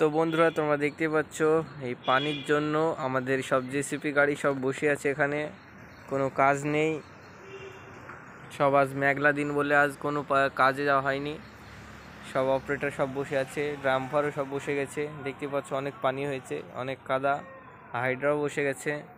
তো বন্ধুরা তোমরা দেখতে পাচ্ছ এই পানির জন্য আমাদের সব জেসিপি গাড়ি সব বসে আছে এখানে কোনো কাজ নেই সব আজ মেঘলা দিন বলে আজ কোনো কাজে যাওয়া হয়নি সব অপারেটার সব বসে আছে ড্রাম্পারও সব বসে গেছে দেখতে পাচ্ছ অনেক পানি হয়েছে অনেক কাদা হাইড্রাও বসে গেছে